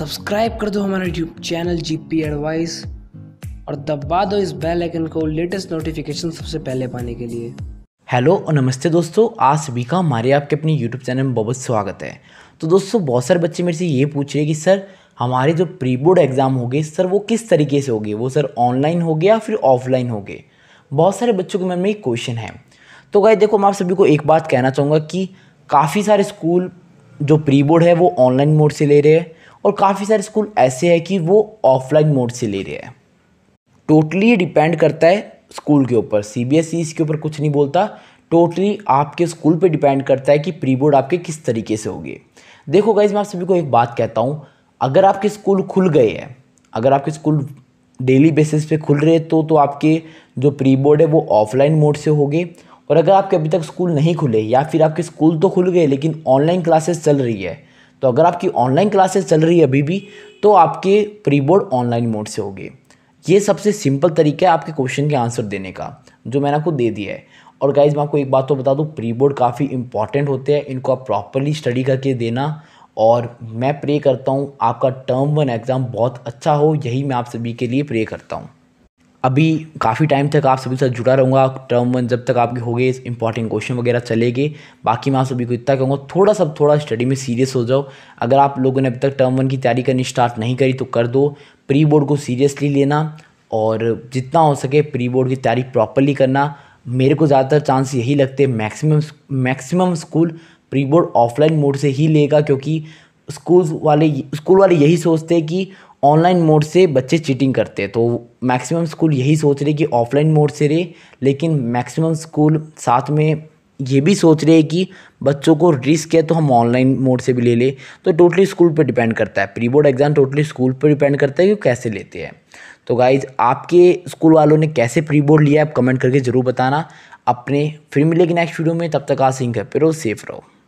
subscribe कर दो हमारा यूट्यूब चैनल जी पी एडवाइस और दबा दो इस बेल आइकन को लेटेस्ट नोटिफिकेशन सबसे पहले पाने के लिए हेलो और नमस्ते दोस्तों आज सभी का हमारे आपके अपने यूट्यूब चैनल में बहुत स्वागत है तो दोस्तों बहुत सारे बच्चे मेरे से ये पूछ रहे कि सर हमारे जो प्री बोर्ड एग्ज़ाम हो गए सर वो किस तरीके से हो गए वो सर ऑनलाइन हो गए या फिर ऑफलाइन हो गए बहुत सारे बच्चों के मन में एक क्वेश्चन है तो गाय देखो मैं आप सभी को एक बात कहना चाहूँगा कि काफ़ी सारे स्कूल जो प्री बोर्ड है वो ऑनलाइन मोड से ले रहे हैं और काफ़ी सारे स्कूल ऐसे हैं कि वो ऑफलाइन मोड से ले रहे हैं टोटली डिपेंड करता है स्कूल के ऊपर सी बी एस ई इसके ऊपर कुछ नहीं बोलता टोटली आपके स्कूल पे डिपेंड करता है कि प्री बोर्ड आपके किस तरीके से होगी देखो गाइज मैं आप सभी को एक बात कहता हूँ अगर आपके स्कूल खुल गए हैं अगर आपके स्कूल डेली बेसिस पे खुल रहे तो तो आपके जो प्री बोर्ड है वो ऑफलाइन मोड से गए और अगर आपके अभी तक स्कूल नहीं खुले या फिर आपके स्कूल तो खुल गए लेकिन ऑनलाइन क्लासेस चल रही है तो अगर आपकी ऑनलाइन क्लासेस चल रही है अभी भी तो आपके प्री बोर्ड ऑनलाइन मोड से होगी ये सबसे सिंपल तरीका है आपके क्वेश्चन के आंसर देने का जो मैंने आपको दे दिया है और गाइज मैं आपको एक बात तो बता दूँ प्री बोर्ड काफ़ी इंपॉर्टेंट होते हैं इनको आप प्रॉपरली स्टडी करके देना और मैं प्रे करता हूँ आपका टर्म वन एग्ज़ाम बहुत अच्छा हो यही मैं आप सभी के लिए प्रे करता हूँ अभी काफ़ी टाइम तक आप सभी साथ जुड़ा रहूँगा टर्म वन जब तक आपके हो गए इंपॉर्टेंट क्वेश्चन वगैरह चले गए बाकी मैं आप सभी को इतना कहूँगा थोड़ा सा थोड़ा स्टडी में सीरियस हो जाओ अगर आप लोगों ने अभी तक टर्म वन की तैयारी करनी स्टार्ट नहीं करी तो कर दो प्री बोर्ड को सीरियसली लेना और जितना हो सके प्री बोर्ड की तैयारी प्रॉपरली करना मेरे को ज़्यादातर चांस यही लगते हैं maximum maximum school pre board offline mode से ही लेगा क्योंकि स्कूल वाले स्कूल वाले यही सोचते हैं कि ऑनलाइन मोड से बच्चे चीटिंग करते हैं तो मैक्सिमम स्कूल यही सोच रहे कि ऑफलाइन मोड से रहे लेकिन मैक्सिमम स्कूल साथ में ये भी सोच रहे हैं कि बच्चों को रिस्क है तो हम ऑनलाइन मोड से भी ले लें तो टोटली स्कूल पर डिपेंड करता है pre board exam totally school पर डिपेंड करता है कि कैसे लेते हैं तो गाइज आपके स्कूल वालों ने कैसे प्री बोर्ड लिया आप कमेंट करके ज़रूर बताना अपने फिर मिलेगी नेक्स्ट वीडियो में तब तक आ सिंह पे रहो सेफ रहो